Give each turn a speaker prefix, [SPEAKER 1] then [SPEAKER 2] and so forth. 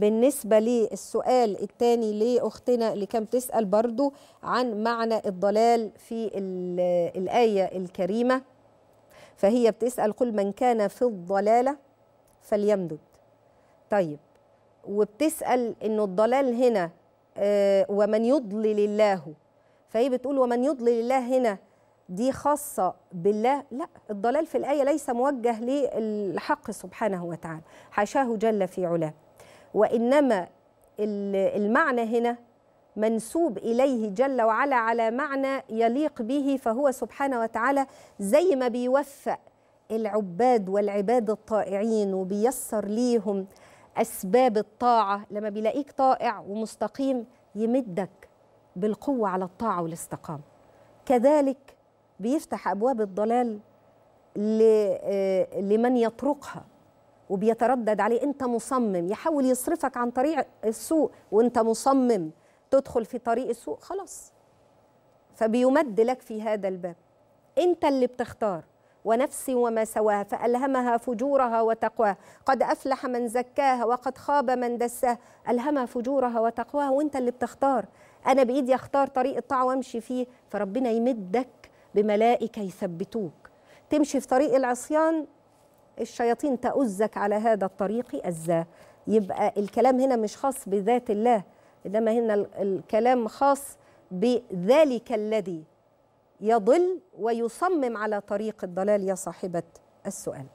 [SPEAKER 1] بالنسبة للسؤال الثاني لأختنا اللي كانت تسأل برضو عن معنى الضلال في الآية الكريمة فهي بتسأل قل من كان في الضلالة فليمدد طيب وبتسأل أنه الضلال هنا آه، ومن يضلل الله فهي بتقول ومن يضلل الله هنا دي خاصة بالله لا الضلال في الآية ليس موجه للحق سبحانه وتعالى حاشاه جل في علاه وإنما المعنى هنا منسوب إليه جل وعلا على معنى يليق به فهو سبحانه وتعالى زي ما بيوفق العباد والعباد الطائعين وبيسر ليهم أسباب الطاعة لما بيلاقيك طائع ومستقيم يمدك بالقوة على الطاعة والاستقامة كذلك بيفتح أبواب الضلال آه، لمن يطرقها وبيتردد عليه انت مصمم يحاول يصرفك عن طريق السوء وانت مصمم تدخل في طريق السوء خلاص فبيمد لك في هذا الباب انت اللي بتختار ونفس وما سواها فألهمها فجورها وتقواها قد أفلح من زكاها وقد خاب من دساها ألهمها فجورها وتقواها وانت اللي بتختار أنا بإيدي أختار طريق الطاعة وأمشي فيه فربنا يمدك بملائكة يثبتوك تمشي في طريق العصيان الشياطين تؤزك على هذا الطريق أزا يبقى الكلام هنا مش خاص بذات الله إنما هنا الكلام خاص بذلك الذي يضل ويصمم على طريق الضلال يا صاحبة السؤال